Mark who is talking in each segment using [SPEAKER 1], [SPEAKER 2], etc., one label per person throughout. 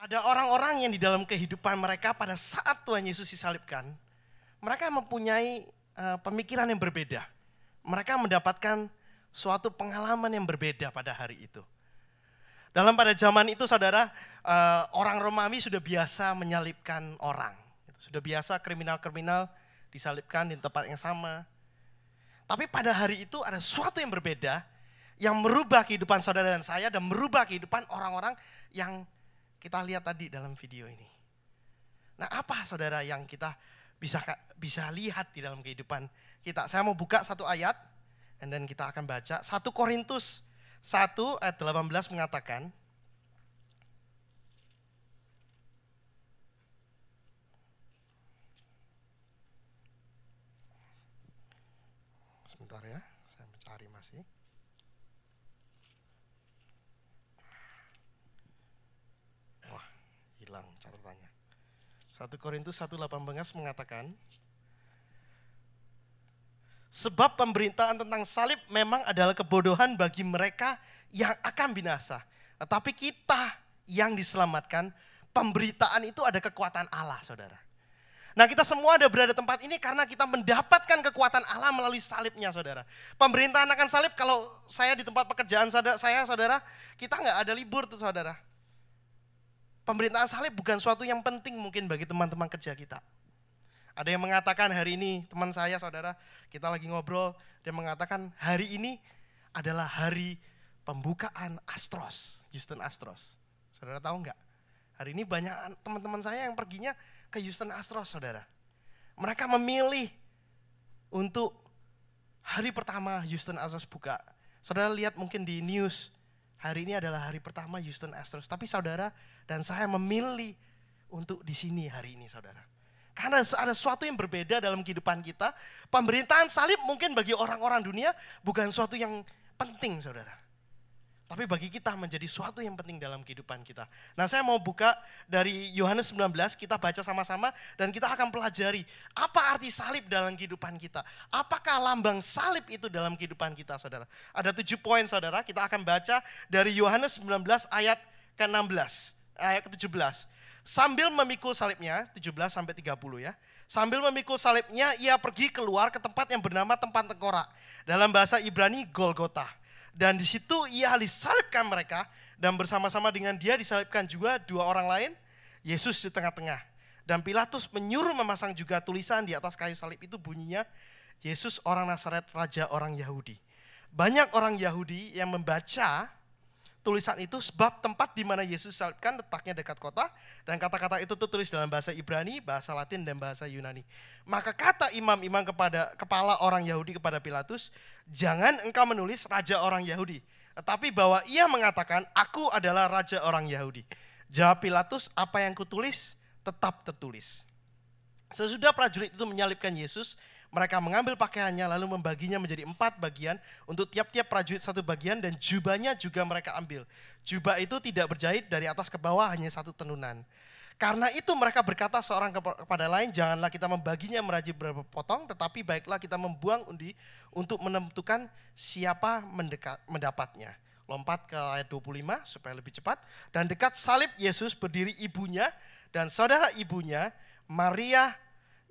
[SPEAKER 1] Ada orang-orang yang di dalam kehidupan mereka pada saat Tuhan Yesus disalibkan, mereka mempunyai eh, pemikiran yang berbeda. Mereka mendapatkan suatu pengalaman yang berbeda pada hari itu. Dalam pada zaman itu saudara, eh, orang Romawi sudah biasa menyalibkan orang. Sudah biasa kriminal-kriminal disalibkan di tempat yang sama. Tapi pada hari itu ada suatu yang berbeda yang merubah kehidupan saudara dan saya dan merubah kehidupan orang-orang yang kita lihat tadi dalam video ini. Nah, apa saudara yang kita bisa bisa lihat di dalam kehidupan kita? Saya mau buka satu ayat and then kita akan baca 1 Korintus 1 ayat 18 mengatakan Sebentar ya. 1 Korintus 1.18 mengatakan, Sebab pemberitaan tentang salib memang adalah kebodohan bagi mereka yang akan binasa. Tetapi kita yang diselamatkan, pemberitaan itu ada kekuatan Allah saudara. Nah kita semua ada berada tempat ini karena kita mendapatkan kekuatan Allah melalui salibnya saudara. Pemberitaan akan salib kalau saya di tempat pekerjaan saudara, saya saudara, kita nggak ada libur tuh saudara pemerintahan salib bukan suatu yang penting mungkin bagi teman-teman kerja kita. Ada yang mengatakan hari ini, teman saya, saudara, kita lagi ngobrol, dia mengatakan hari ini adalah hari pembukaan Astros, Houston Astros. Saudara tahu nggak? Hari ini banyak teman-teman saya yang perginya ke Houston Astros, saudara. Mereka memilih untuk hari pertama Houston Astros buka. Saudara lihat mungkin di news, hari ini adalah hari pertama Houston Astros. Tapi saudara, dan saya memilih untuk di sini hari ini saudara. Karena ada sesuatu yang berbeda dalam kehidupan kita. Pemerintahan salib mungkin bagi orang-orang dunia bukan sesuatu yang penting saudara. Tapi bagi kita menjadi suatu yang penting dalam kehidupan kita. Nah saya mau buka dari Yohanes 19, kita baca sama-sama dan kita akan pelajari apa arti salib dalam kehidupan kita. Apakah lambang salib itu dalam kehidupan kita saudara. Ada tujuh poin saudara, kita akan baca dari Yohanes 19 ayat ke-16. Eh, ayat ke-17. Sambil memikul salibnya, 17 sampai 30 ya. Sambil memikul salibnya, ia pergi keluar ke tempat yang bernama tempat tengkorak. Dalam bahasa Ibrani, Golgota. Dan di situ ia disalibkan mereka, dan bersama-sama dengan dia disalibkan juga dua orang lain, Yesus di tengah-tengah. Dan Pilatus menyuruh memasang juga tulisan di atas kayu salib itu bunyinya, Yesus orang Nasaret Raja orang Yahudi. Banyak orang Yahudi yang membaca tulisan itu sebab tempat di mana Yesus disalibkan letaknya dekat kota dan kata-kata itu tertulis dalam bahasa Ibrani, bahasa Latin dan bahasa Yunani. Maka kata imam-imam kepada kepala orang Yahudi kepada Pilatus, "Jangan engkau menulis raja orang Yahudi, tetapi bahwa ia mengatakan, aku adalah raja orang Yahudi." Jawab Pilatus, "Apa yang kutulis tetap tertulis." Sesudah prajurit itu menyalibkan Yesus, mereka mengambil pakaiannya lalu membaginya menjadi empat bagian untuk tiap-tiap prajurit satu bagian dan jubahnya juga mereka ambil. Jubah itu tidak berjahit dari atas ke bawah hanya satu tenunan. Karena itu mereka berkata seorang kepada lain, janganlah kita membaginya merajib beberapa potong, tetapi baiklah kita membuang undi untuk menentukan siapa mendekat, mendapatnya. Lompat ke ayat 25 supaya lebih cepat. Dan dekat salib Yesus berdiri ibunya dan saudara ibunya, Maria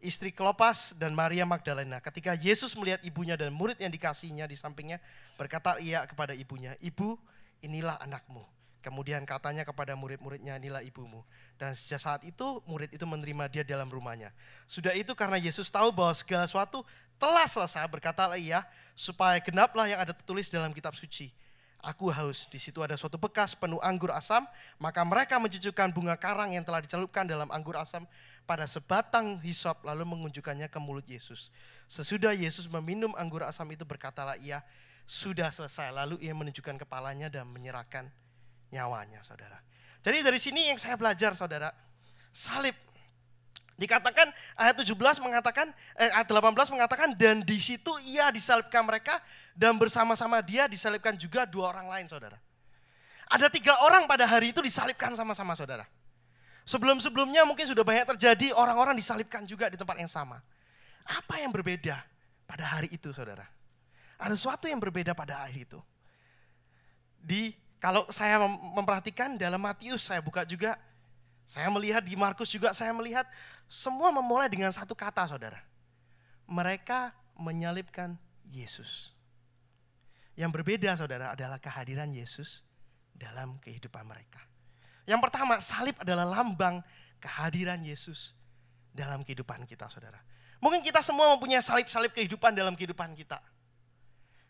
[SPEAKER 1] istri Kelopas dan Maria Magdalena. Ketika Yesus melihat ibunya dan murid yang dikasihnya di sampingnya, berkata ia kepada ibunya, Ibu, inilah anakmu. Kemudian katanya kepada murid-muridnya, inilah ibumu. Dan sejak saat itu, murid itu menerima dia dalam rumahnya. Sudah itu karena Yesus tahu bahwa segala sesuatu telah selesai, Berkata ia, supaya genaplah yang ada tertulis dalam kitab suci. Aku haus, di situ ada suatu bekas penuh anggur asam, maka mereka mencucukkan bunga karang yang telah dicelupkan dalam anggur asam, pada sebatang hisop lalu mengunjukkannya ke mulut Yesus. Sesudah Yesus meminum anggur asam itu berkatalah ia, sudah selesai. Lalu ia menunjukkan kepalanya dan menyerahkan nyawanya saudara. Jadi dari sini yang saya belajar saudara, salib. Dikatakan ayat 17 mengatakan, eh, ayat 18 mengatakan dan di situ ia disalibkan mereka dan bersama-sama dia disalibkan juga dua orang lain saudara. Ada tiga orang pada hari itu disalibkan sama-sama saudara. Sebelum-sebelumnya mungkin sudah banyak terjadi orang-orang disalibkan juga di tempat yang sama. Apa yang berbeda pada hari itu saudara? Ada sesuatu yang berbeda pada hari itu. Di kalau saya memperhatikan dalam Matius saya buka juga saya melihat di Markus juga saya melihat semua memulai dengan satu kata saudara. Mereka menyalibkan Yesus. Yang berbeda saudara adalah kehadiran Yesus dalam kehidupan mereka. Yang pertama, salib adalah lambang kehadiran Yesus dalam kehidupan kita, saudara. Mungkin kita semua mempunyai salib-salib kehidupan dalam kehidupan kita.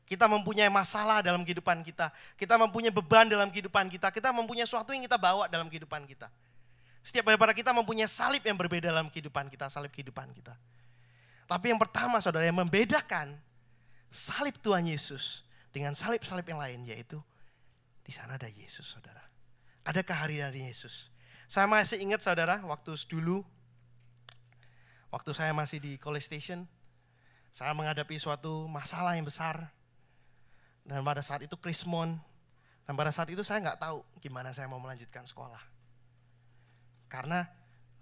[SPEAKER 1] Kita mempunyai masalah dalam kehidupan kita. Kita mempunyai beban dalam kehidupan kita. Kita mempunyai sesuatu yang kita bawa dalam kehidupan kita. Setiap daripada kita mempunyai salib yang berbeda dalam kehidupan kita, salib kehidupan kita. Tapi yang pertama saudara yang membedakan salib Tuhan Yesus dengan salib-salib yang lain yaitu di sana ada Yesus saudara. Ada kehadiran Yesus. Saya masih ingat saudara, waktu dulu, waktu saya masih di college station, saya menghadapi suatu masalah yang besar. Dan pada saat itu krismon, dan pada saat itu saya nggak tahu gimana saya mau melanjutkan sekolah. Karena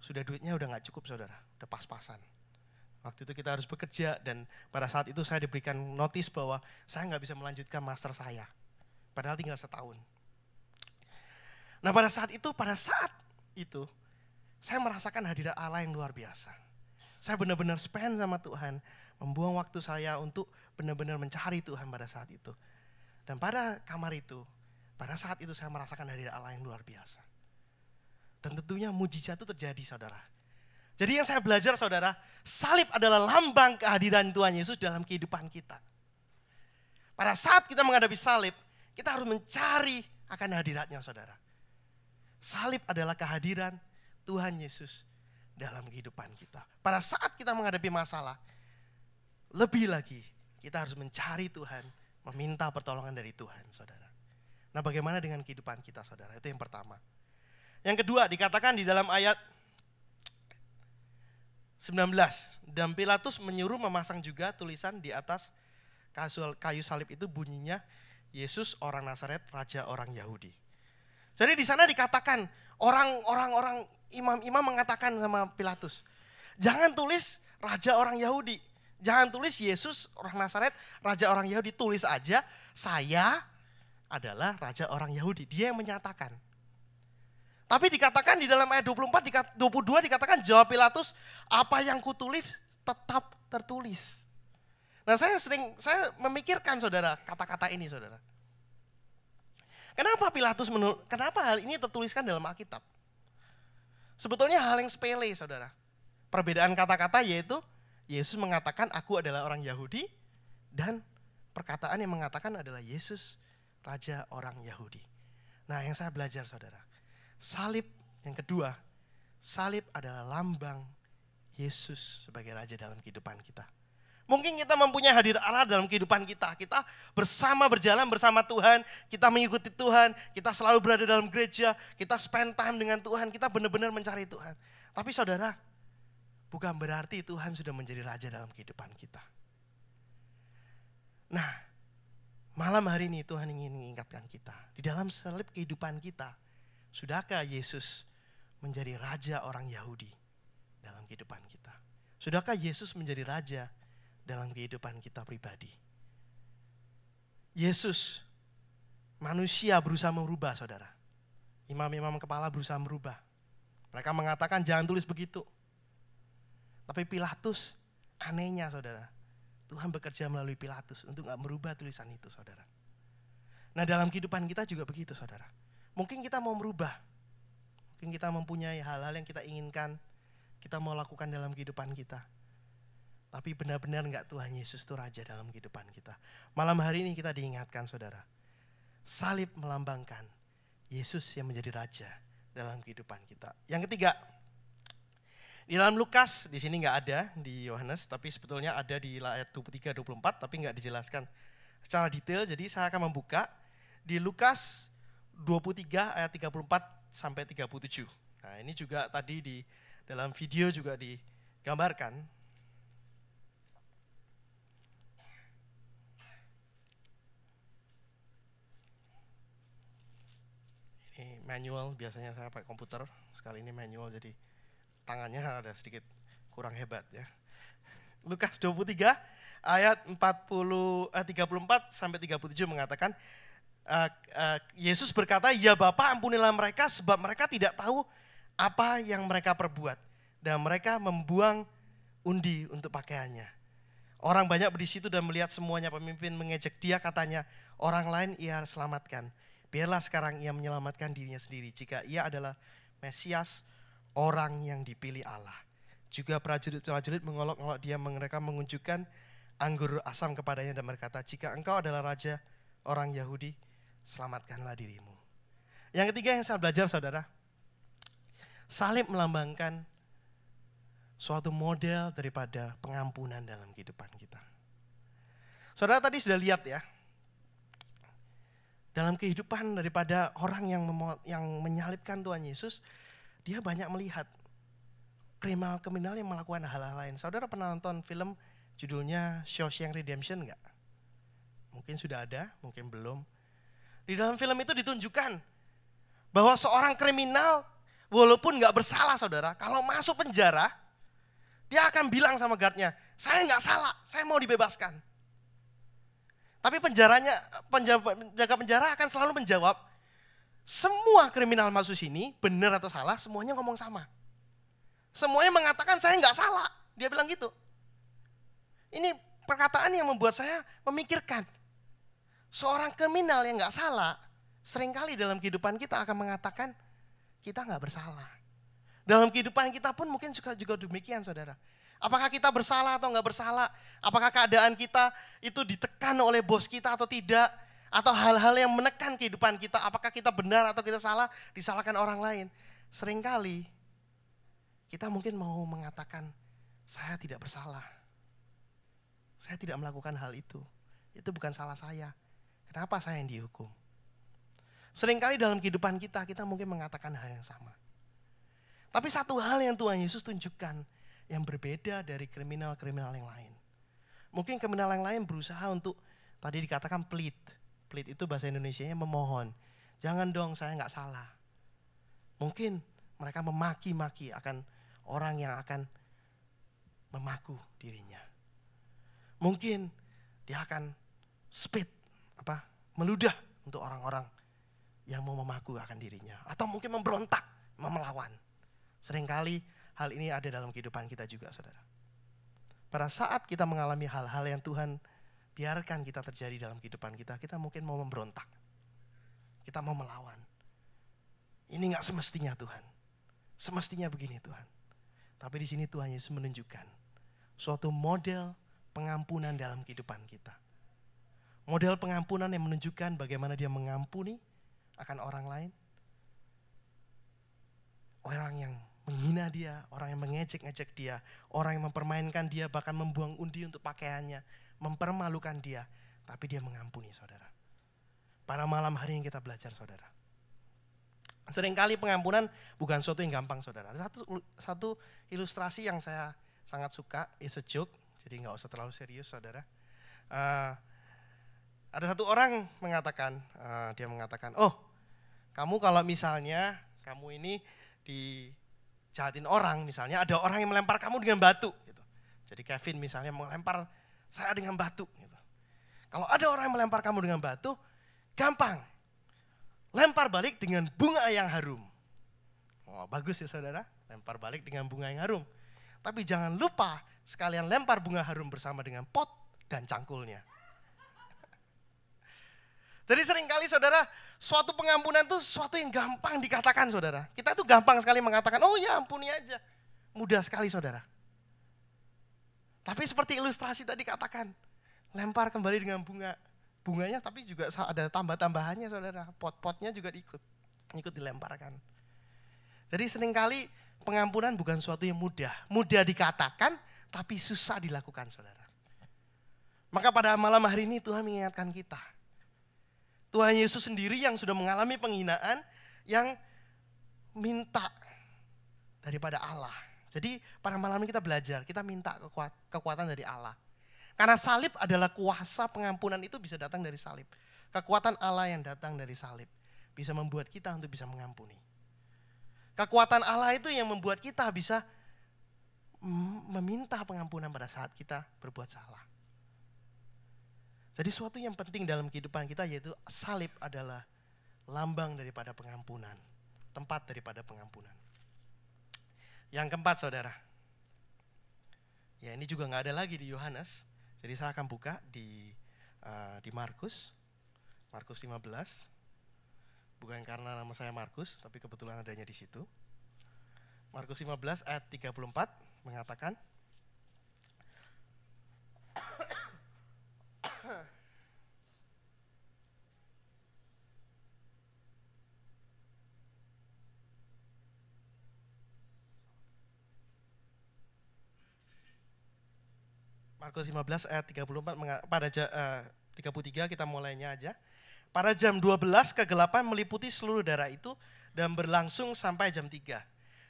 [SPEAKER 1] sudah duitnya udah nggak cukup saudara, udah pas-pasan. Waktu itu kita harus bekerja dan pada saat itu saya diberikan notis bahwa saya nggak bisa melanjutkan master saya. Padahal tinggal setahun. Nah pada saat itu, pada saat itu, saya merasakan hadirat Allah yang luar biasa. Saya benar-benar spend sama Tuhan, membuang waktu saya untuk benar-benar mencari Tuhan pada saat itu. Dan pada kamar itu, pada saat itu saya merasakan hadirat Allah yang luar biasa. Dan tentunya mujizat itu terjadi saudara. Jadi yang saya belajar saudara, salib adalah lambang kehadiran Tuhan Yesus dalam kehidupan kita. Pada saat kita menghadapi salib, kita harus mencari akan hadiratnya saudara. Salib adalah kehadiran Tuhan Yesus dalam kehidupan kita. Pada saat kita menghadapi masalah, lebih lagi kita harus mencari Tuhan, meminta pertolongan dari Tuhan, saudara. Nah, bagaimana dengan kehidupan kita, saudara? Itu yang pertama. Yang kedua, dikatakan di dalam ayat 19, dan Pilatus menyuruh memasang juga tulisan di atas kayu salib itu bunyinya, Yesus orang Nazaret, Raja orang Yahudi. Jadi di sana dikatakan orang-orang orang imam-imam mengatakan sama Pilatus, jangan tulis raja orang Yahudi. Jangan tulis Yesus orang Nasaret, raja orang Yahudi. Tulis aja saya adalah raja orang Yahudi. Dia yang menyatakan. Tapi dikatakan di dalam ayat 24, 22 dikatakan jawab Pilatus, apa yang kutulis tetap tertulis. Nah saya sering, saya memikirkan saudara kata-kata ini saudara. Kenapa Pilatus menurut kenapa hal ini tertuliskan dalam Alkitab? Sebetulnya hal yang sepele, Saudara. Perbedaan kata-kata yaitu Yesus mengatakan aku adalah orang Yahudi dan perkataan yang mengatakan adalah Yesus raja orang Yahudi. Nah, yang saya belajar Saudara, salib yang kedua, salib adalah lambang Yesus sebagai raja dalam kehidupan kita. Mungkin kita mempunyai hadir Allah dalam kehidupan kita. Kita bersama berjalan bersama Tuhan, kita mengikuti Tuhan, kita selalu berada dalam gereja, kita spend time dengan Tuhan, kita benar-benar mencari Tuhan. Tapi saudara, bukan berarti Tuhan sudah menjadi raja dalam kehidupan kita. Nah, malam hari ini Tuhan ingin mengingatkan kita. Di dalam selip kehidupan kita, sudahkah Yesus menjadi raja orang Yahudi dalam kehidupan kita? Sudahkah Yesus menjadi raja dalam kehidupan kita pribadi. Yesus, manusia berusaha merubah saudara. Imam-imam kepala berusaha merubah. Mereka mengatakan jangan tulis begitu. Tapi Pilatus anehnya saudara. Tuhan bekerja melalui Pilatus untuk nggak merubah tulisan itu saudara. Nah dalam kehidupan kita juga begitu saudara. Mungkin kita mau merubah. Mungkin kita mempunyai hal-hal yang kita inginkan. Kita mau lakukan dalam kehidupan kita. Tapi benar-benar enggak Tuhan Yesus itu Raja dalam kehidupan kita. Malam hari ini kita diingatkan saudara. Salib melambangkan Yesus yang menjadi Raja dalam kehidupan kita. Yang ketiga, di dalam Lukas, di sini enggak ada di Yohanes, tapi sebetulnya ada di ayat 23 24 tapi enggak dijelaskan secara detail. Jadi saya akan membuka di Lukas 23 ayat 34 sampai 37. Nah, ini juga tadi di dalam video juga digambarkan manual biasanya saya pakai komputer sekali ini manual jadi tangannya ada sedikit kurang hebat ya Lukas 23 ayat 40 eh, 34 sampai 37 mengatakan uh, uh, Yesus berkata ya Bapa ampunilah mereka sebab mereka tidak tahu apa yang mereka perbuat dan mereka membuang undi untuk pakaiannya Orang banyak di situ dan melihat semuanya pemimpin mengejek dia katanya orang lain ia harus selamatkan Biarlah sekarang ia menyelamatkan dirinya sendiri jika ia adalah Mesias, orang yang dipilih Allah. Juga prajurit-prajurit mengolok-olok dia, mereka mengunjukkan anggur asam kepadanya dan berkata, jika engkau adalah raja orang Yahudi, selamatkanlah dirimu. Yang ketiga yang saya belajar saudara, salib melambangkan suatu model daripada pengampunan dalam kehidupan kita. Saudara tadi sudah lihat ya, dalam kehidupan daripada orang yang yang menyalibkan Tuhan Yesus, dia banyak melihat kriminal-kriminal yang melakukan hal-hal lain. Saudara pernah nonton film judulnya Shawshank Redemption enggak? Mungkin sudah ada, mungkin belum. Di dalam film itu ditunjukkan bahwa seorang kriminal walaupun nggak bersalah saudara, kalau masuk penjara, dia akan bilang sama guardnya, saya nggak salah, saya mau dibebaskan. Tapi penjaranya, penjaga penjara akan selalu menjawab, semua kriminal masuk sini benar atau salah semuanya ngomong sama. Semuanya mengatakan saya nggak salah. Dia bilang gitu. Ini perkataan yang membuat saya memikirkan. Seorang kriminal yang nggak salah, seringkali dalam kehidupan kita akan mengatakan, kita nggak bersalah. Dalam kehidupan kita pun mungkin juga, juga demikian saudara. Apakah kita bersalah atau nggak bersalah? Apakah keadaan kita itu ditekan oleh bos kita atau tidak? Atau hal-hal yang menekan kehidupan kita, apakah kita benar atau kita salah, disalahkan orang lain. Seringkali kita mungkin mau mengatakan, saya tidak bersalah. Saya tidak melakukan hal itu. Itu bukan salah saya. Kenapa saya yang dihukum? Seringkali dalam kehidupan kita, kita mungkin mengatakan hal yang sama. Tapi satu hal yang Tuhan Yesus tunjukkan, yang berbeda dari kriminal-kriminal yang lain. Mungkin kriminal yang lain berusaha untuk tadi dikatakan pelit. Pelit itu bahasa Indonesia-nya memohon. Jangan dong saya nggak salah. Mungkin mereka memaki-maki akan orang yang akan memaku dirinya. Mungkin dia akan speed apa meludah untuk orang-orang yang mau memaku akan dirinya atau mungkin memberontak, memelawan. Seringkali Hal ini ada dalam kehidupan kita juga, saudara. Pada saat kita mengalami hal-hal yang Tuhan biarkan kita terjadi dalam kehidupan kita, kita mungkin mau memberontak. Kita mau melawan. Ini nggak semestinya Tuhan. Semestinya begini Tuhan. Tapi di sini Tuhan Yesus menunjukkan suatu model pengampunan dalam kehidupan kita. Model pengampunan yang menunjukkan bagaimana dia mengampuni akan orang lain. Orang yang menghina dia, orang yang mengejek-ngejek dia, orang yang mempermainkan dia, bahkan membuang undi untuk pakaiannya, mempermalukan dia, tapi dia mengampuni saudara. Pada malam hari ini kita belajar saudara. Seringkali pengampunan bukan suatu yang gampang saudara. Satu, satu ilustrasi yang saya sangat suka, is a joke, jadi nggak usah terlalu serius saudara. Uh, ada satu orang mengatakan, uh, dia mengatakan, oh kamu kalau misalnya kamu ini di jahatin orang misalnya ada orang yang melempar kamu dengan batu gitu. Jadi Kevin misalnya melempar saya dengan batu gitu. Kalau ada orang yang melempar kamu dengan batu, gampang. Lempar balik dengan bunga yang harum. Oh, bagus ya saudara, lempar balik dengan bunga yang harum. Tapi jangan lupa sekalian lempar bunga harum bersama dengan pot dan cangkulnya. Jadi seringkali saudara suatu pengampunan itu suatu yang gampang dikatakan saudara. Kita tuh gampang sekali mengatakan, oh ya ampuni aja. Mudah sekali saudara. Tapi seperti ilustrasi tadi katakan, lempar kembali dengan bunga. Bunganya tapi juga ada tambah-tambahannya saudara. Pot-potnya juga ikut, ikut dilemparkan. Jadi seringkali pengampunan bukan suatu yang mudah. Mudah dikatakan, tapi susah dilakukan saudara. Maka pada malam hari ini Tuhan mengingatkan kita Tuhan Yesus sendiri yang sudah mengalami penghinaan yang minta daripada Allah. Jadi pada malam ini kita belajar, kita minta kekuatan dari Allah. Karena salib adalah kuasa pengampunan itu bisa datang dari salib. Kekuatan Allah yang datang dari salib bisa membuat kita untuk bisa mengampuni. Kekuatan Allah itu yang membuat kita bisa meminta pengampunan pada saat kita berbuat salah. Jadi suatu yang penting dalam kehidupan kita yaitu salib adalah lambang daripada pengampunan, tempat daripada pengampunan. Yang keempat saudara, ya ini juga nggak ada lagi di Yohanes, jadi saya akan buka di uh, di Markus, Markus 15. Bukan karena nama saya Markus, tapi kebetulan adanya di situ. Markus 15 ayat 34 mengatakan, Markus 15 ayat 34 pada eh, uh, 33 kita mulainya aja. Pada jam 12 kegelapan meliputi seluruh daerah itu dan berlangsung sampai jam 3.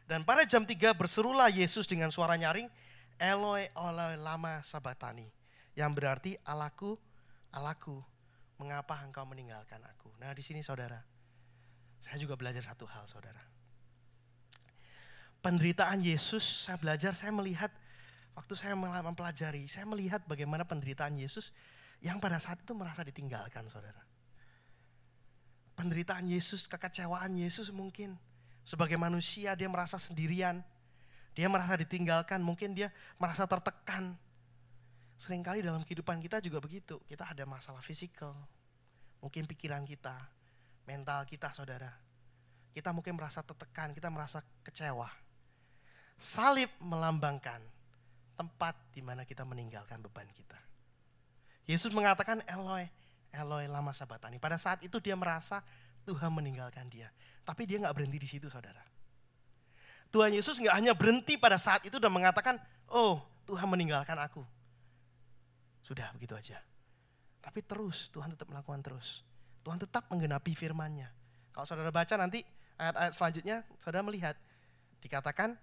[SPEAKER 1] Dan pada jam 3 berserulah Yesus dengan suara nyaring, Eloi oleh lama sabatani. Yang berarti Allahku Allahku, mengapa engkau meninggalkan aku? Nah di sini saudara, saya juga belajar satu hal saudara. Penderitaan Yesus, saya belajar, saya melihat, waktu saya mempelajari, saya melihat bagaimana penderitaan Yesus yang pada saat itu merasa ditinggalkan saudara. Penderitaan Yesus, kekecewaan Yesus mungkin. Sebagai manusia dia merasa sendirian, dia merasa ditinggalkan, mungkin dia merasa tertekan, Seringkali dalam kehidupan kita juga begitu. Kita ada masalah fisikal. Mungkin pikiran kita, mental kita saudara. Kita mungkin merasa tertekan, kita merasa kecewa. Salib melambangkan tempat di mana kita meninggalkan beban kita. Yesus mengatakan Eloi, Eloi lama sabatani. Pada saat itu dia merasa Tuhan meninggalkan dia. Tapi dia nggak berhenti di situ saudara. Tuhan Yesus nggak hanya berhenti pada saat itu dan mengatakan, oh Tuhan meninggalkan aku. Sudah begitu aja. Tapi terus, Tuhan tetap melakukan terus. Tuhan tetap menggenapi firman-Nya. Kalau saudara baca nanti ayat-ayat selanjutnya, saudara melihat dikatakan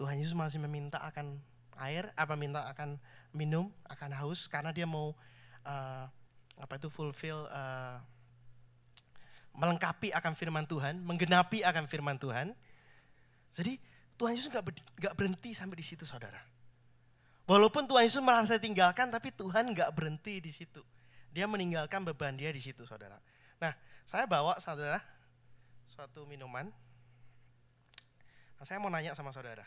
[SPEAKER 1] Tuhan Yesus masih meminta akan air, apa minta akan minum, akan haus karena dia mau uh, apa itu fulfill uh, melengkapi akan firman Tuhan, menggenapi akan firman Tuhan. Jadi Tuhan Yesus nggak berhenti sampai di situ saudara. Walaupun Tuhan Yesus merasa tinggalkan, tapi Tuhan nggak berhenti di situ. Dia meninggalkan beban dia di situ, saudara. Nah, saya bawa saudara suatu minuman. Nah, saya mau nanya sama saudara.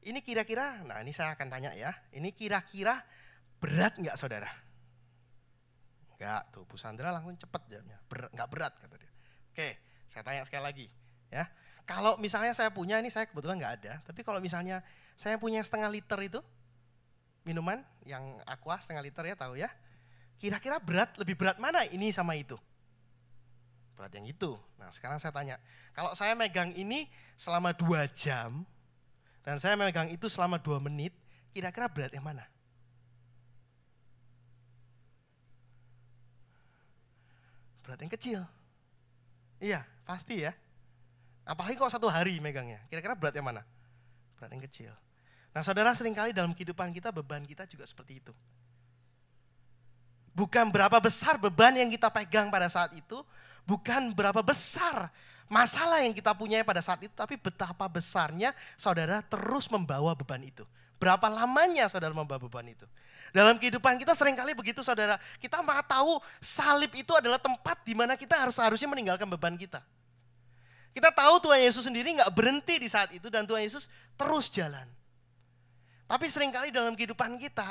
[SPEAKER 1] Ini kira-kira, nah ini saya akan tanya ya. Ini kira-kira berat nggak saudara? Enggak tuh, Bu Sandra langsung cepet jamnya. Ber, nggak berat kata dia. Oke, saya tanya sekali lagi. ya. Kalau misalnya saya punya, ini saya kebetulan nggak ada. Tapi kalau misalnya saya punya setengah liter itu, minuman yang aqua setengah liter ya tahu ya. Kira-kira berat, lebih berat mana ini sama itu? Berat yang itu. Nah sekarang saya tanya, kalau saya megang ini selama dua jam, dan saya megang itu selama dua menit, kira-kira berat yang mana? Berat yang kecil. Iya, pasti ya. Apalagi kalau satu hari megangnya. Kira-kira berat yang mana? Berat yang kecil. Nah saudara seringkali dalam kehidupan kita beban kita juga seperti itu. Bukan berapa besar beban yang kita pegang pada saat itu, bukan berapa besar masalah yang kita punya pada saat itu, tapi betapa besarnya saudara terus membawa beban itu. Berapa lamanya saudara membawa beban itu. Dalam kehidupan kita seringkali begitu saudara, kita mau tahu salib itu adalah tempat di mana kita harus harusnya meninggalkan beban kita. Kita tahu Tuhan Yesus sendiri nggak berhenti di saat itu dan Tuhan Yesus terus jalan. Tapi seringkali dalam kehidupan kita,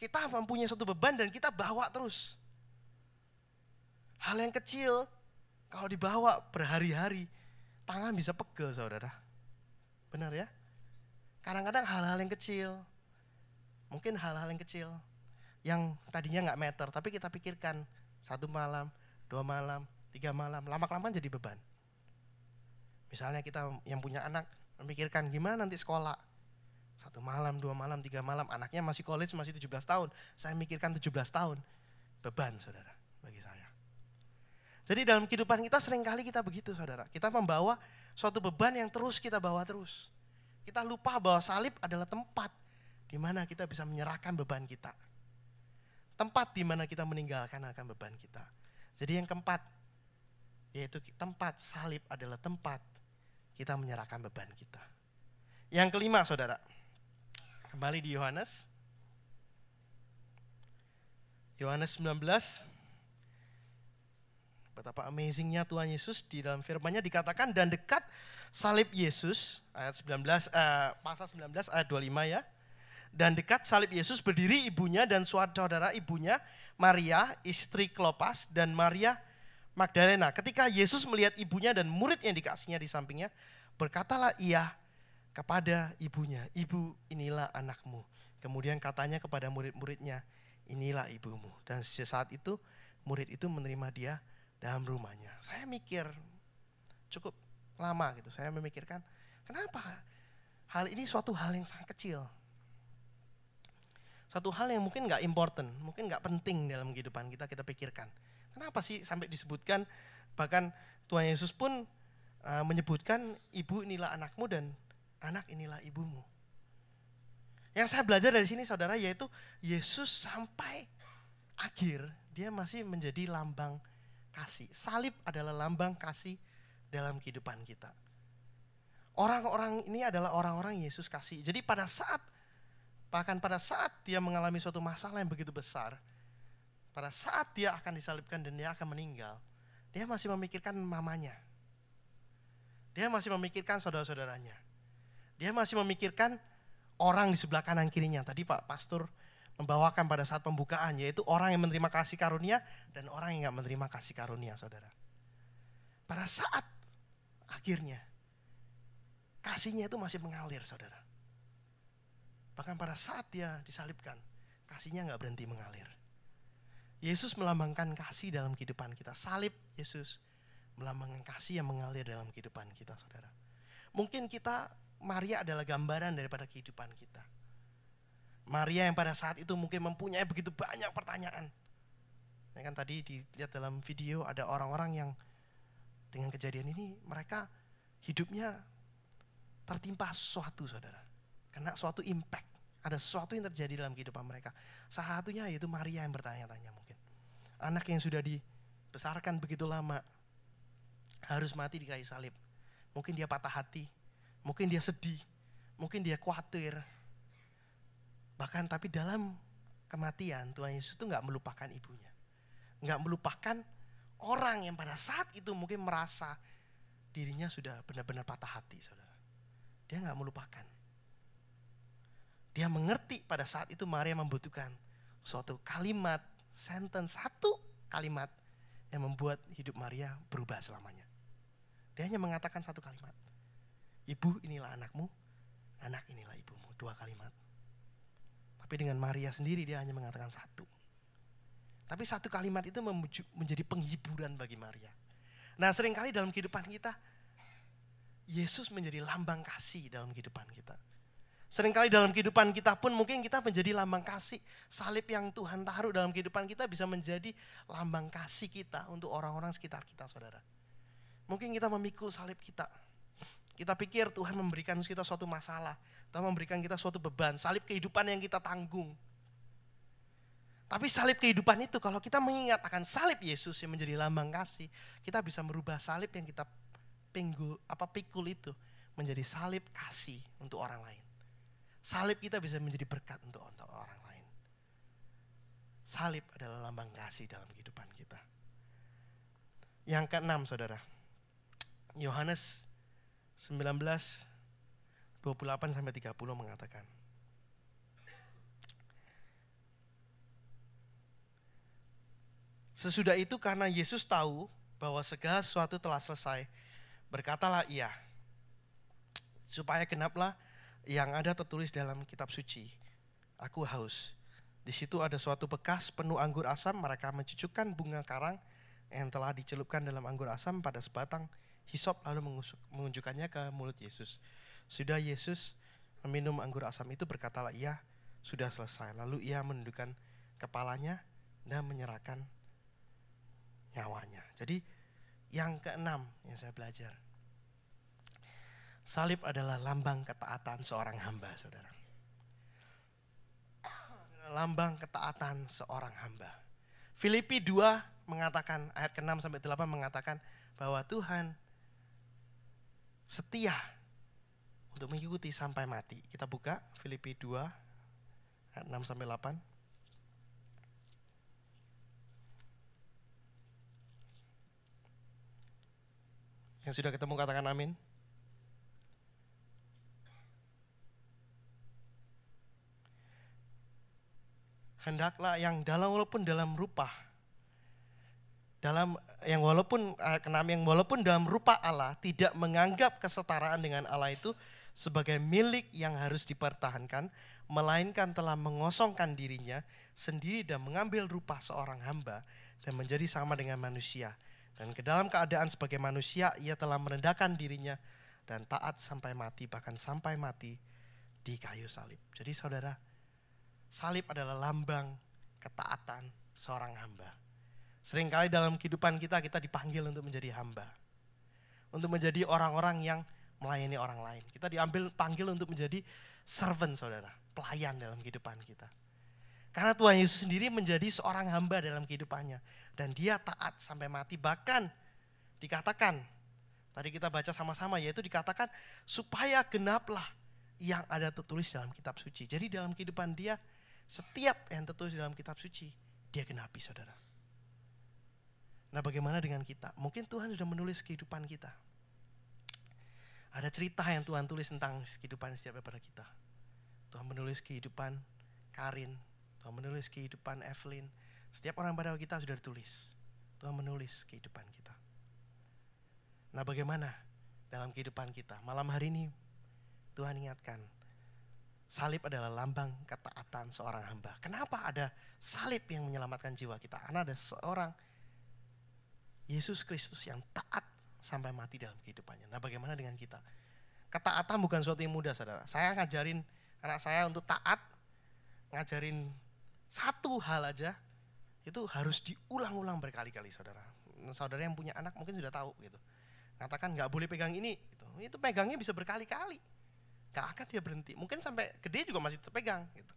[SPEAKER 1] kita mempunyai suatu beban dan kita bawa terus. Hal yang kecil, kalau dibawa berhari-hari, tangan bisa pegel saudara. Benar ya? Kadang-kadang hal-hal yang kecil, mungkin hal-hal yang kecil, yang tadinya nggak meter, tapi kita pikirkan satu malam, dua malam, tiga malam, lama-kelamaan jadi beban. Misalnya kita yang punya anak memikirkan gimana nanti sekolah, satu malam, dua malam, tiga malam. Anaknya masih college, masih 17 tahun. Saya mikirkan 17 tahun. Beban, saudara, bagi saya. Jadi dalam kehidupan kita seringkali kita begitu, saudara. Kita membawa suatu beban yang terus kita bawa terus. Kita lupa bahwa salib adalah tempat di mana kita bisa menyerahkan beban kita. Tempat di mana kita meninggalkan akan beban kita. Jadi yang keempat, yaitu tempat salib adalah tempat kita menyerahkan beban kita. Yang kelima saudara, Kembali di Yohanes. Yohanes 19. Betapa amazingnya Tuhan Yesus di dalam firman-Nya dikatakan dan dekat salib Yesus ayat 19 eh, pasal 19 ayat 25 ya. Dan dekat salib Yesus berdiri ibunya dan saudara ibunya Maria istri Klopas dan Maria Magdalena. Ketika Yesus melihat ibunya dan murid yang dikasihnya di sampingnya, berkatalah ia kepada ibunya, "Ibu, inilah anakmu." Kemudian katanya kepada murid-muridnya, "Inilah ibumu." Dan sesaat itu murid itu menerima dia dalam rumahnya. Saya mikir cukup lama gitu. Saya memikirkan, kenapa hal ini suatu hal yang sangat kecil. Satu hal yang mungkin nggak important, mungkin nggak penting dalam kehidupan kita kita pikirkan. Kenapa sih sampai disebutkan bahkan Tuhan Yesus pun menyebutkan ibu inilah anakmu dan anak inilah ibumu. Yang saya belajar dari sini saudara yaitu Yesus sampai akhir dia masih menjadi lambang kasih. Salib adalah lambang kasih dalam kehidupan kita. Orang-orang ini adalah orang-orang Yesus kasih. Jadi pada saat bahkan pada saat dia mengalami suatu masalah yang begitu besar, pada saat dia akan disalibkan dan dia akan meninggal, dia masih memikirkan mamanya. Dia masih memikirkan saudara-saudaranya. Dia masih memikirkan orang di sebelah kanan kirinya. Tadi Pak Pastor membawakan pada saat pembukaan, yaitu orang yang menerima kasih karunia dan orang yang nggak menerima kasih karunia, saudara. Pada saat akhirnya, kasihnya itu masih mengalir, saudara. Bahkan pada saat dia disalibkan, kasihnya nggak berhenti mengalir. Yesus melambangkan kasih dalam kehidupan kita. Salib Yesus melambangkan kasih yang mengalir dalam kehidupan kita, saudara. Mungkin kita Maria adalah gambaran daripada kehidupan kita. Maria yang pada saat itu mungkin mempunyai begitu banyak pertanyaan. Ya kan tadi dilihat dalam video ada orang-orang yang dengan kejadian ini mereka hidupnya tertimpa suatu saudara. Kena suatu impact. Ada sesuatu yang terjadi dalam kehidupan mereka. Salah satunya yaitu Maria yang bertanya-tanya mungkin. Anak yang sudah dibesarkan begitu lama harus mati di kayu salib. Mungkin dia patah hati Mungkin dia sedih, mungkin dia khawatir. Bahkan tapi dalam kematian Tuhan Yesus itu nggak melupakan ibunya. Nggak melupakan orang yang pada saat itu mungkin merasa dirinya sudah benar-benar patah hati saudara. Dia nggak melupakan. Dia mengerti pada saat itu Maria membutuhkan suatu kalimat, sentence, satu kalimat yang membuat hidup Maria berubah selamanya. Dia hanya mengatakan satu kalimat. Ibu inilah anakmu, anak inilah ibumu. Dua kalimat. Tapi dengan Maria sendiri dia hanya mengatakan satu. Tapi satu kalimat itu menjadi penghiburan bagi Maria. Nah seringkali dalam kehidupan kita, Yesus menjadi lambang kasih dalam kehidupan kita. Seringkali dalam kehidupan kita pun mungkin kita menjadi lambang kasih. Salib yang Tuhan taruh dalam kehidupan kita bisa menjadi lambang kasih kita untuk orang-orang sekitar kita saudara. Mungkin kita memikul salib kita, kita pikir Tuhan memberikan kita suatu masalah. Tuhan memberikan kita suatu beban. Salib kehidupan yang kita tanggung. Tapi salib kehidupan itu kalau kita mengingat akan salib Yesus yang menjadi lambang kasih, kita bisa merubah salib yang kita pinggul, apa pikul itu menjadi salib kasih untuk orang lain. Salib kita bisa menjadi berkat untuk orang lain. Salib adalah lambang kasih dalam kehidupan kita. Yang keenam saudara, Yohanes 19 28 sampai 30 mengatakan Sesudah itu karena Yesus tahu bahwa segala sesuatu telah selesai, berkatalah ia, supaya genaplah yang ada tertulis dalam kitab suci. Aku haus. Di situ ada suatu bekas penuh anggur asam, mereka mencucukkan bunga karang yang telah dicelupkan dalam anggur asam pada sebatang hisop lalu mengusuk, menunjukkannya ke mulut Yesus. Sudah Yesus meminum anggur asam itu berkatalah ia sudah selesai. Lalu ia menundukkan kepalanya dan menyerahkan nyawanya. Jadi yang keenam yang saya belajar. Salib adalah lambang ketaatan seorang hamba, saudara. Lambang ketaatan seorang hamba. Filipi 2 mengatakan, ayat ke-6 sampai 8 mengatakan bahwa Tuhan setia untuk mengikuti sampai mati. Kita buka Filipi 2 6 sampai 8. Yang sudah ketemu katakan amin. Hendaklah yang dalam walaupun dalam rupa dalam yang walaupun eh, kenam yang walaupun dalam rupa Allah tidak menganggap kesetaraan dengan Allah itu sebagai milik yang harus dipertahankan melainkan telah mengosongkan dirinya sendiri dan mengambil rupa seorang hamba dan menjadi sama dengan manusia dan ke dalam keadaan sebagai manusia ia telah merendahkan dirinya dan taat sampai mati bahkan sampai mati di kayu salib. Jadi saudara, salib adalah lambang ketaatan seorang hamba. Seringkali dalam kehidupan kita, kita dipanggil untuk menjadi hamba. Untuk menjadi orang-orang yang melayani orang lain. Kita diambil panggil untuk menjadi servant saudara, pelayan dalam kehidupan kita. Karena Tuhan Yesus sendiri menjadi seorang hamba dalam kehidupannya. Dan dia taat sampai mati. Bahkan dikatakan, tadi kita baca sama-sama, yaitu dikatakan supaya genaplah yang ada tertulis dalam kitab suci. Jadi dalam kehidupan dia, setiap yang tertulis dalam kitab suci, dia genapi saudara. Nah bagaimana dengan kita? Mungkin Tuhan sudah menulis kehidupan kita. Ada cerita yang Tuhan tulis tentang kehidupan setiap daripada kita. Tuhan menulis kehidupan Karin, Tuhan menulis kehidupan Evelyn. Setiap orang pada kita sudah ditulis. Tuhan menulis kehidupan kita. Nah bagaimana dalam kehidupan kita? Malam hari ini Tuhan ingatkan, salib adalah lambang ketaatan seorang hamba. Kenapa ada salib yang menyelamatkan jiwa kita? Karena ada seorang Yesus Kristus yang taat sampai mati dalam kehidupannya. Nah bagaimana dengan kita? Ketaatan bukan suatu yang mudah saudara. Saya ngajarin anak saya untuk taat, ngajarin satu hal aja, itu harus diulang-ulang berkali-kali saudara. saudara yang punya anak mungkin sudah tahu gitu. Katakan nggak boleh pegang ini, gitu. itu pegangnya bisa berkali-kali. Gak akan dia berhenti. Mungkin sampai gede juga masih terpegang gitu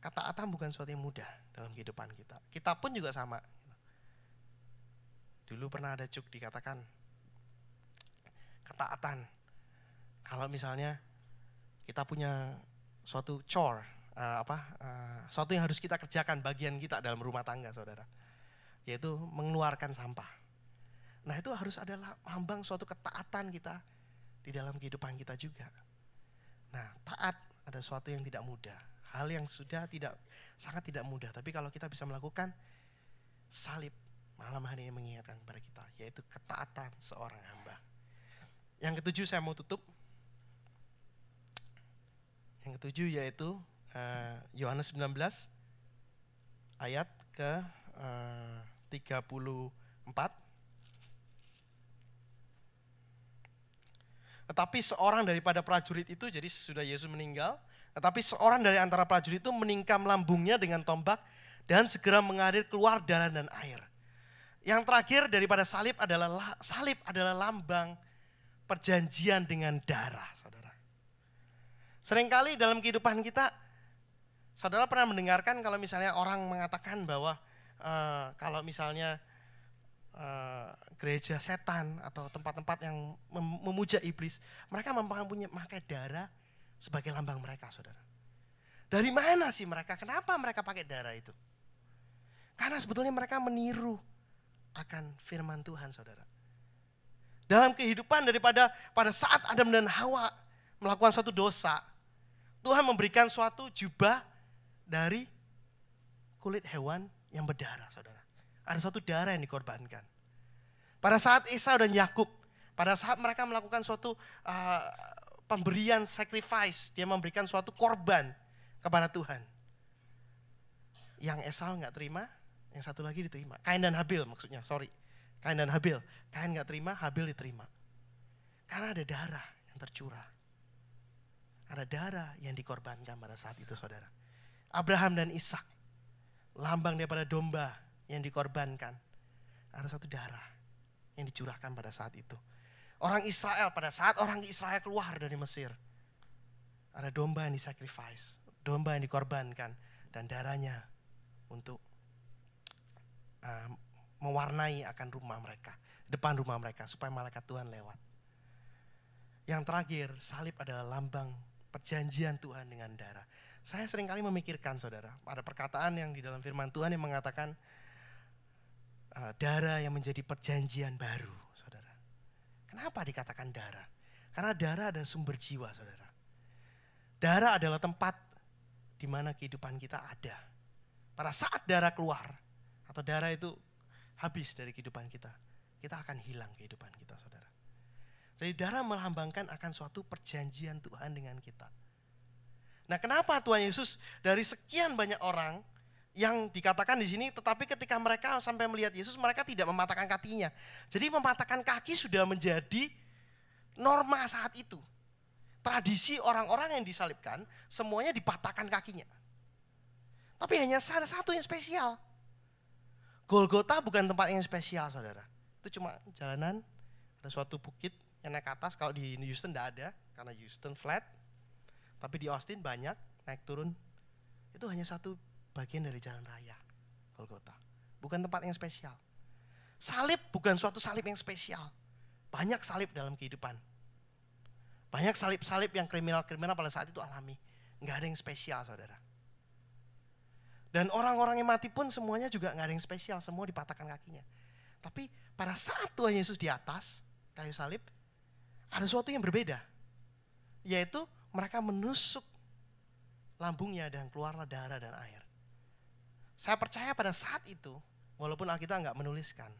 [SPEAKER 1] kata atam bukan suatu yang mudah dalam kehidupan kita. Kita pun juga sama, Dulu pernah ada cuk dikatakan ketaatan. Kalau misalnya kita punya suatu chore, uh, apa, uh, suatu yang harus kita kerjakan bagian kita dalam rumah tangga, saudara, yaitu mengeluarkan sampah. Nah itu harus adalah lambang suatu ketaatan kita di dalam kehidupan kita juga. Nah taat ada suatu yang tidak mudah, hal yang sudah tidak sangat tidak mudah. Tapi kalau kita bisa melakukan salib malam hari ini mengingatkan kepada kita, yaitu ketaatan seorang hamba. Yang ketujuh saya mau tutup. Yang ketujuh yaitu eh, Yohanes uh, 19 ayat ke eh, uh, 34. Tetapi seorang daripada prajurit itu, jadi sudah Yesus meninggal, tetapi seorang dari antara prajurit itu meningkam lambungnya dengan tombak dan segera mengalir keluar darah dan air. Yang terakhir daripada salib adalah salib adalah lambang perjanjian dengan darah, saudara. Seringkali dalam kehidupan kita, saudara pernah mendengarkan kalau misalnya orang mengatakan bahwa uh, kalau misalnya uh, gereja setan atau tempat-tempat yang mem memuja iblis, mereka memakai darah sebagai lambang mereka, saudara. Dari mana sih mereka? Kenapa mereka pakai darah itu? Karena sebetulnya mereka meniru akan firman Tuhan, saudara. Dalam kehidupan daripada pada saat Adam dan Hawa melakukan suatu dosa, Tuhan memberikan suatu jubah dari kulit hewan yang berdarah, saudara. Ada suatu darah yang dikorbankan. Pada saat Esau dan Yakub, pada saat mereka melakukan suatu uh, pemberian sacrifice, dia memberikan suatu korban kepada Tuhan. Yang Esau nggak terima, yang satu lagi diterima. Kain dan Habil maksudnya, sorry. Kain dan Habil. Kain nggak terima, Habil diterima. Karena ada darah yang tercurah. Ada darah yang dikorbankan pada saat itu saudara. Abraham dan Ishak. Lambang daripada domba yang dikorbankan. Ada satu darah yang dicurahkan pada saat itu. Orang Israel, pada saat orang Israel keluar dari Mesir. Ada domba yang disacrifice, domba yang dikorbankan. Dan darahnya untuk Eh, mewarnai akan rumah mereka, depan rumah mereka supaya malaikat Tuhan lewat. Yang terakhir, salib adalah lambang perjanjian Tuhan dengan darah. Saya seringkali memikirkan saudara, pada perkataan yang di dalam firman Tuhan yang mengatakan eh, darah yang menjadi perjanjian baru, saudara. Kenapa dikatakan darah? Karena darah adalah sumber jiwa, saudara. Darah adalah tempat di mana kehidupan kita ada. Pada saat darah keluar, atau darah itu habis dari kehidupan kita, kita akan hilang kehidupan kita, saudara. Jadi darah melambangkan akan suatu perjanjian Tuhan dengan kita. Nah, kenapa Tuhan Yesus dari sekian banyak orang yang dikatakan di sini, tetapi ketika mereka sampai melihat Yesus, mereka tidak mematahkan kakinya. Jadi mematahkan kaki sudah menjadi norma saat itu. Tradisi orang-orang yang disalibkan, semuanya dipatahkan kakinya. Tapi hanya salah satu yang spesial, Golgota bukan tempat yang spesial saudara. Itu cuma jalanan, ada suatu bukit yang naik ke atas. Kalau di Houston tidak ada, karena Houston flat. Tapi di Austin banyak, naik turun. Itu hanya satu bagian dari jalan raya, Golgota. Bukan tempat yang spesial. Salib bukan suatu salib yang spesial. Banyak salib dalam kehidupan. Banyak salib-salib yang kriminal-kriminal pada saat itu alami. Nggak ada yang spesial saudara dan orang-orang yang mati pun semuanya juga nggak ada yang spesial, semua dipatahkan kakinya. Tapi pada saat Tuhan Yesus di atas kayu salib, ada sesuatu yang berbeda. Yaitu mereka menusuk lambungnya dan keluarlah darah dan air. Saya percaya pada saat itu, walaupun Alkitab nggak menuliskan,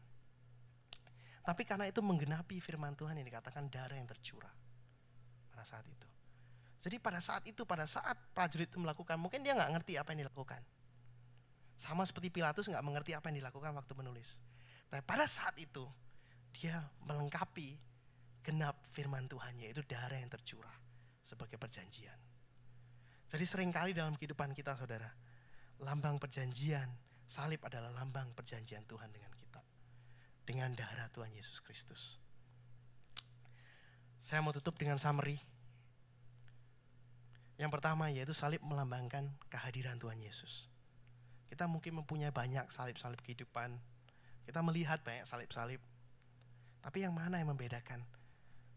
[SPEAKER 1] tapi karena itu menggenapi firman Tuhan yang dikatakan darah yang tercurah pada saat itu. Jadi pada saat itu, pada saat prajurit itu melakukan, mungkin dia nggak ngerti apa yang dilakukan. Sama seperti Pilatus nggak mengerti apa yang dilakukan waktu menulis. Tapi pada saat itu dia melengkapi genap firman Tuhan yaitu darah yang tercurah sebagai perjanjian. Jadi seringkali dalam kehidupan kita saudara, lambang perjanjian, salib adalah lambang perjanjian Tuhan dengan kita. Dengan darah Tuhan Yesus Kristus. Saya mau tutup dengan summary. Yang pertama yaitu salib melambangkan kehadiran Tuhan Yesus. Kita mungkin mempunyai banyak salib-salib kehidupan. Kita melihat banyak salib-salib. Tapi yang mana yang membedakan?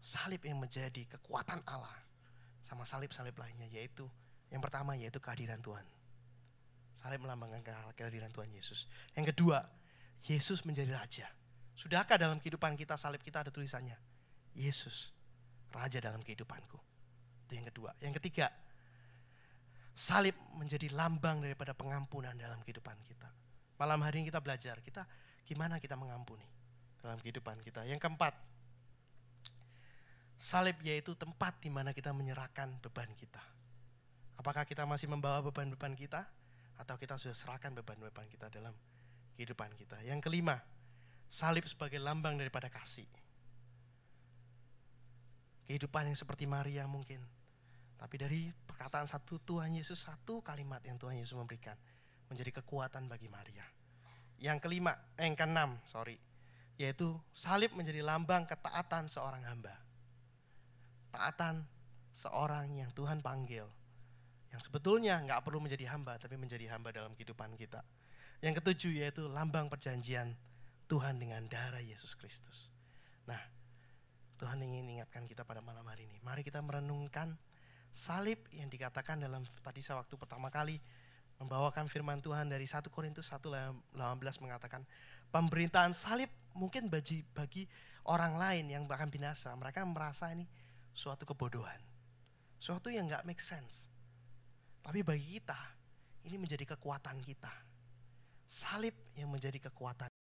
[SPEAKER 1] Salib yang menjadi kekuatan Allah sama salib-salib lainnya yaitu yang pertama yaitu kehadiran Tuhan. Salib melambangkan kehadiran Tuhan Yesus. Yang kedua, Yesus menjadi raja. Sudahkah dalam kehidupan kita salib kita ada tulisannya? Yesus, raja dalam kehidupanku. Itu yang kedua. Yang ketiga, salib menjadi lambang daripada pengampunan dalam kehidupan kita. Malam hari ini kita belajar, kita gimana kita mengampuni dalam kehidupan kita. Yang keempat, salib yaitu tempat di mana kita menyerahkan beban kita. Apakah kita masih membawa beban-beban kita atau kita sudah serahkan beban-beban kita dalam kehidupan kita. Yang kelima, salib sebagai lambang daripada kasih. Kehidupan yang seperti Maria mungkin tapi dari perkataan satu Tuhan Yesus, satu kalimat yang Tuhan Yesus memberikan menjadi kekuatan bagi Maria. Yang kelima, eh, yang keenam, sorry, yaitu salib menjadi lambang ketaatan seorang hamba. Taatan seorang yang Tuhan panggil, yang sebetulnya nggak perlu menjadi hamba, tapi menjadi hamba dalam kehidupan kita. Yang ketujuh yaitu lambang perjanjian Tuhan dengan darah Yesus Kristus. Nah, Tuhan ingin ingatkan kita pada malam hari ini. Mari kita merenungkan salib yang dikatakan dalam tadi saya waktu pertama kali membawakan firman Tuhan dari 1 Korintus 1:18 mengatakan pemberitaan salib mungkin bagi bagi orang lain yang bahkan binasa mereka merasa ini suatu kebodohan suatu yang nggak make sense tapi bagi kita ini menjadi kekuatan kita salib yang menjadi kekuatan